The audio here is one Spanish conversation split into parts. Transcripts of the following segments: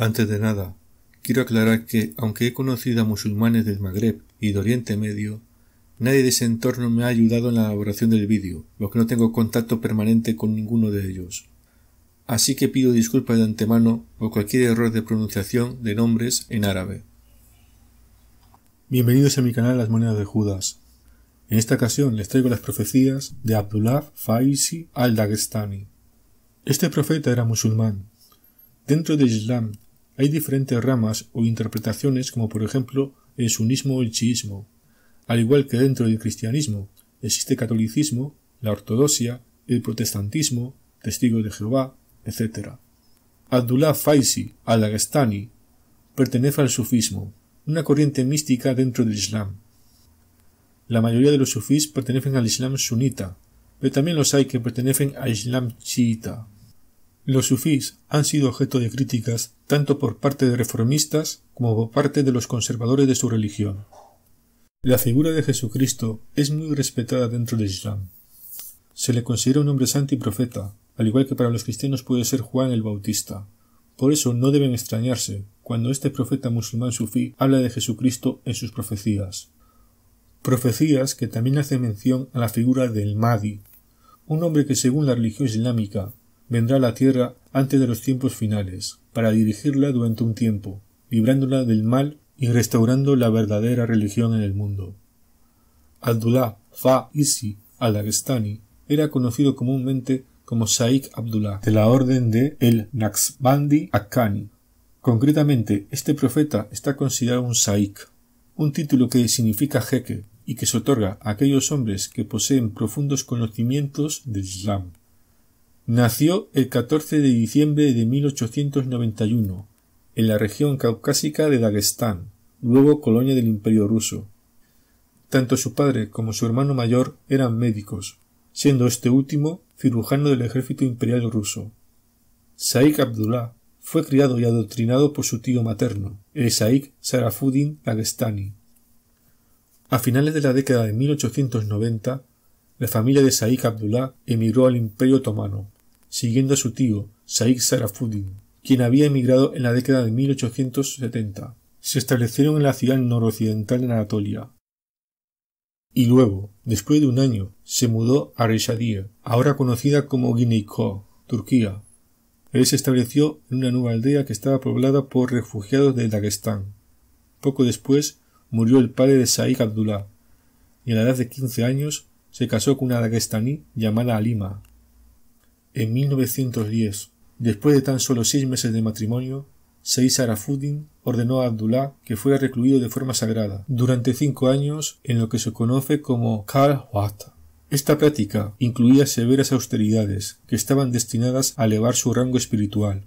Antes de nada, quiero aclarar que, aunque he conocido a musulmanes del Magreb y de Oriente Medio, nadie de ese entorno me ha ayudado en la elaboración del vídeo, lo que no tengo contacto permanente con ninguno de ellos. Así que pido disculpas de antemano por cualquier error de pronunciación de nombres en árabe. Bienvenidos a mi canal Las Monedas de Judas. En esta ocasión les traigo las profecías de Abdullah Faisi al daghestani Este profeta era musulmán. Dentro del Islam hay diferentes ramas o interpretaciones como por ejemplo el sunismo o el chiismo. Al igual que dentro del cristianismo existe catolicismo, la ortodoxia, el protestantismo, testigo de Jehová, etc. Abdullah Faisi al pertenece al sufismo, una corriente mística dentro del Islam. La mayoría de los sufís pertenecen al Islam sunita, pero también los hay que pertenecen al Islam chiita. Los sufís han sido objeto de críticas tanto por parte de reformistas como por parte de los conservadores de su religión. La figura de Jesucristo es muy respetada dentro del Islam. Se le considera un hombre santo y profeta, al igual que para los cristianos puede ser Juan el Bautista. Por eso no deben extrañarse cuando este profeta musulmán sufí habla de Jesucristo en sus profecías. Profecías que también hacen mención a la figura del Mahdi, un hombre que según la religión islámica vendrá a la tierra antes de los tiempos finales, para dirigirla durante un tiempo, librándola del mal y restaurando la verdadera religión en el mundo. Abdullah Fa Isi al era conocido comúnmente como Sa'ik Abdullah de la orden de el Naqsbandi Akkani. Concretamente, este profeta está considerado un Sa'ik, un título que significa jeque y que se otorga a aquellos hombres que poseen profundos conocimientos del Islam. Nació el 14 de diciembre de 1891 en la región caucásica de Dagestán, luego colonia del Imperio ruso. Tanto su padre como su hermano mayor eran médicos, siendo este último cirujano del ejército imperial ruso. Saik Abdullah fue criado y adoctrinado por su tío materno, el Saik Sarafuddin Dagestani. A finales de la década de 1890, la familia de Saik Abdullah emigró al Imperio Otomano, siguiendo a su tío, Saik Sarafuddin, quien había emigrado en la década de 1870. Se establecieron en la ciudad noroccidental de Anatolia. Y luego, después de un año, se mudó a Reshadir, ahora conocida como Guineico, Turquía. Él se estableció en una nueva aldea que estaba poblada por refugiados de Dagestán. Poco después murió el padre de Saik Abdullah, y a la edad de 15 años se casó con una dagestaní llamada Alima, en 1910, después de tan solo seis meses de matrimonio, sey Sarafuddin ordenó a Abdullah que fuera recluido de forma sagrada durante cinco años en lo que se conoce como Huat. Esta práctica incluía severas austeridades que estaban destinadas a elevar su rango espiritual.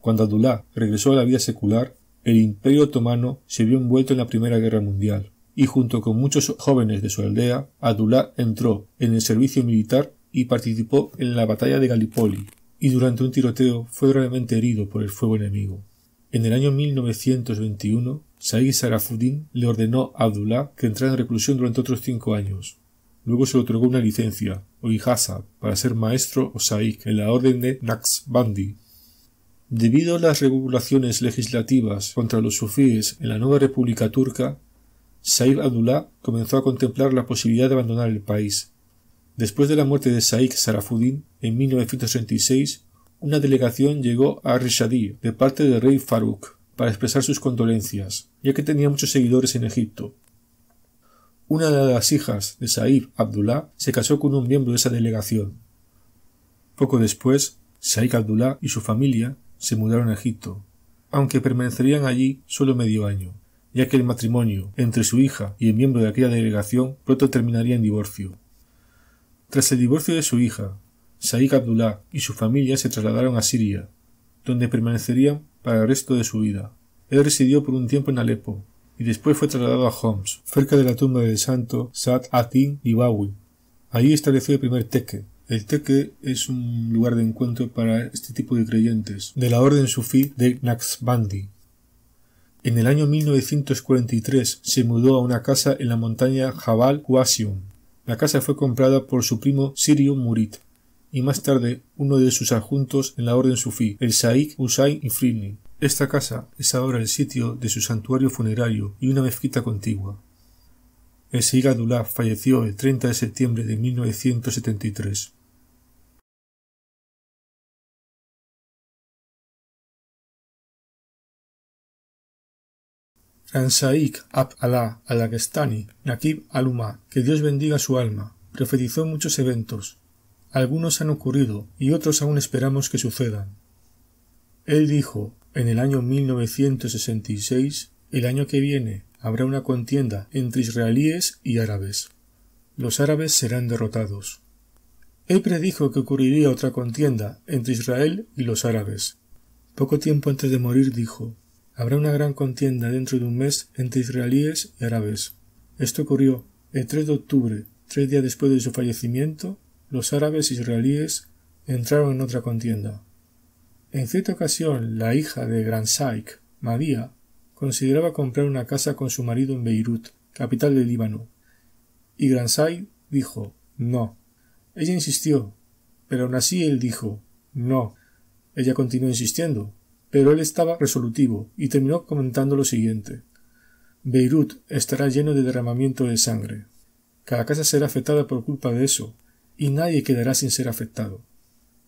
Cuando Abdullah regresó a la vida secular, el Imperio Otomano se vio envuelto en la Primera Guerra Mundial, y junto con muchos jóvenes de su aldea, Abdullah entró en el servicio militar y participó en la batalla de Gallipoli y durante un tiroteo fue gravemente herido por el fuego enemigo. En el año 1921, Said Sarafuddin le ordenó a Abdullah que entrara en reclusión durante otros cinco años. Luego se le otorgó una licencia, o ijaza, para ser maestro o saik en la orden de Naqshbandi, Debido a las regulaciones legislativas contra los sufíes en la nueva República Turca, Sa'id Abdullah comenzó a contemplar la posibilidad de abandonar el país, Después de la muerte de Saik Sarafuddin en 1966, una delegación llegó a Rishadí de parte del rey Farouk para expresar sus condolencias, ya que tenía muchos seguidores en Egipto. Una de las hijas de Saif Abdullah se casó con un miembro de esa delegación. Poco después, Saif Abdullah y su familia se mudaron a Egipto, aunque permanecerían allí solo medio año, ya que el matrimonio entre su hija y el miembro de aquella delegación pronto terminaría en divorcio. Tras el divorcio de su hija, Saik Abdullah y su familia se trasladaron a Siria, donde permanecerían para el resto de su vida. Él residió por un tiempo en Alepo y después fue trasladado a Homs, cerca de la tumba del santo Sa'd Atin Ibawi. Allí estableció el primer teque. El teque es un lugar de encuentro para este tipo de creyentes de la orden sufí de Naxbandi. En el año 1943 se mudó a una casa en la montaña Jabal la casa fue comprada por su primo Sirio Murit y más tarde uno de sus adjuntos en la orden sufí, el Shaikh Hussein Ifrini. Esta casa es ahora el sitio de su santuario funerario y una mezquita contigua. El Saik falleció el 30 de septiembre de 1973. ab Alá al Nakib al que Dios bendiga su alma, profetizó muchos eventos. Algunos han ocurrido y otros aún esperamos que sucedan. Él dijo, en el año 1966, el año que viene habrá una contienda entre israelíes y árabes. Los árabes serán derrotados. Él predijo que ocurriría otra contienda entre Israel y los árabes. Poco tiempo antes de morir dijo Habrá una gran contienda dentro de un mes entre israelíes y árabes. Esto ocurrió el 3 de octubre, tres días después de su fallecimiento, los árabes israelíes entraron en otra contienda. En cierta ocasión, la hija de Gran Saik, Madia, consideraba comprar una casa con su marido en Beirut, capital del Líbano, y Gran Saik dijo no. Ella insistió, pero aun así él dijo no. Ella continuó insistiendo, pero él estaba resolutivo y terminó comentando lo siguiente. Beirut estará lleno de derramamiento de sangre. Cada casa será afectada por culpa de eso, y nadie quedará sin ser afectado.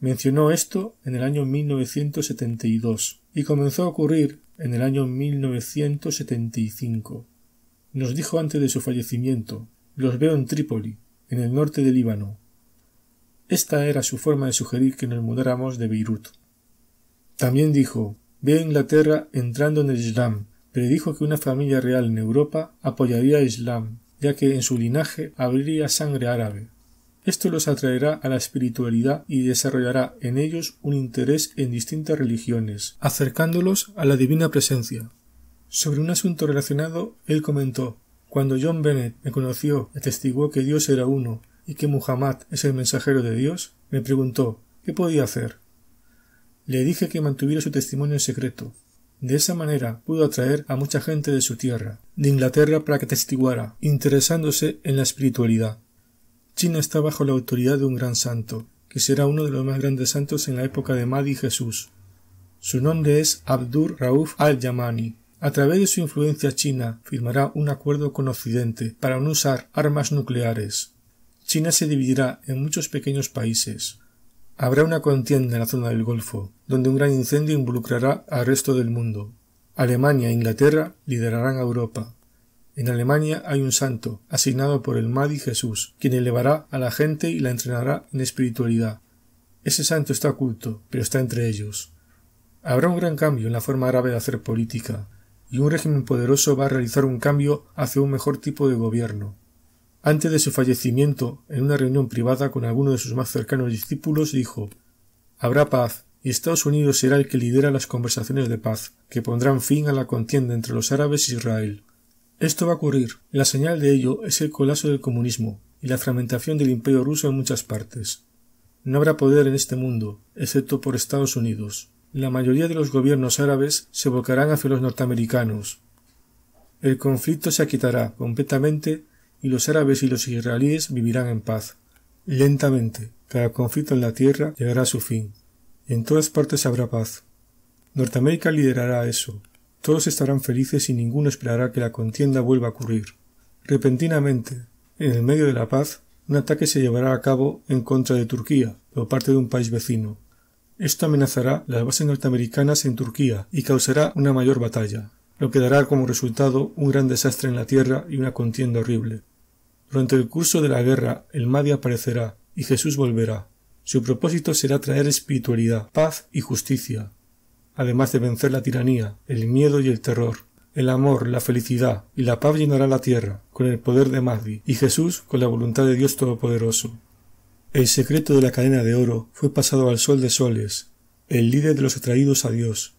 Mencionó esto en el año 1972 y comenzó a ocurrir en el año 1975. Nos dijo antes de su fallecimiento, los veo en Trípoli, en el norte de Líbano. Esta era su forma de sugerir que nos mudáramos de Beirut. También dijo, ve a Inglaterra entrando en el Islam, predijo que una familia real en Europa apoyaría el Islam, ya que en su linaje habría sangre árabe. Esto los atraerá a la espiritualidad y desarrollará en ellos un interés en distintas religiones, acercándolos a la divina presencia. Sobre un asunto relacionado, él comentó Cuando John Bennett me conoció, atestiguó que Dios era uno y que Muhammad es el mensajero de Dios, me preguntó ¿qué podía hacer? Le dije que mantuviera su testimonio en secreto. De esa manera pudo atraer a mucha gente de su tierra, de Inglaterra, para que testiguara, interesándose en la espiritualidad. China está bajo la autoridad de un gran santo, que será uno de los más grandes santos en la época de Mahdi Jesús. Su nombre es Abdur Rauf al-Yamani. A través de su influencia China firmará un acuerdo con Occidente para no usar armas nucleares. China se dividirá en muchos pequeños países. Habrá una contienda en la zona del Golfo, donde un gran incendio involucrará al resto del mundo. Alemania e Inglaterra liderarán a Europa. En Alemania hay un santo, asignado por el Mahdi Jesús, quien elevará a la gente y la entrenará en espiritualidad. Ese santo está oculto, pero está entre ellos. Habrá un gran cambio en la forma árabe de hacer política, y un régimen poderoso va a realizar un cambio hacia un mejor tipo de gobierno. Antes de su fallecimiento, en una reunión privada con alguno de sus más cercanos discípulos, dijo Habrá paz, y Estados Unidos será el que lidera las conversaciones de paz, que pondrán fin a la contienda entre los árabes e Israel. Esto va a ocurrir. La señal de ello es el colapso del comunismo y la fragmentación del imperio ruso en muchas partes. No habrá poder en este mundo, excepto por Estados Unidos. La mayoría de los gobiernos árabes se volcarán hacia los norteamericanos. El conflicto se aquitará completamente y los árabes y los israelíes vivirán en paz. Lentamente, cada conflicto en la tierra llegará a su fin. Y en todas partes habrá paz. Norteamérica liderará eso. Todos estarán felices y ninguno esperará que la contienda vuelva a ocurrir. Repentinamente, en el medio de la paz, un ataque se llevará a cabo en contra de Turquía por parte de un país vecino. Esto amenazará las bases norteamericanas en Turquía y causará una mayor batalla, lo que dará como resultado un gran desastre en la tierra y una contienda horrible. Durante el curso de la guerra, el Mahdi aparecerá y Jesús volverá. Su propósito será traer espiritualidad, paz y justicia, además de vencer la tiranía, el miedo y el terror. El amor, la felicidad y la paz llenará la tierra con el poder de Mahdi y Jesús con la voluntad de Dios Todopoderoso. El secreto de la cadena de oro fue pasado al Sol de Soles, el líder de los atraídos a Dios,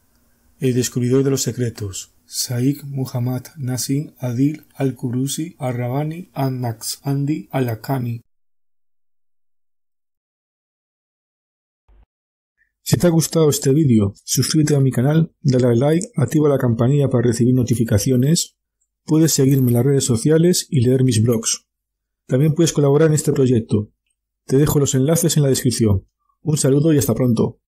el descubridor de los secretos, Saik Muhammad Nasim Adil Al-Kurusi Arrabani an al Si te ha gustado este vídeo, suscríbete a mi canal, dale like, activa la campanilla para recibir notificaciones, puedes seguirme en las redes sociales y leer mis blogs. También puedes colaborar en este proyecto. Te dejo los enlaces en la descripción. Un saludo y hasta pronto.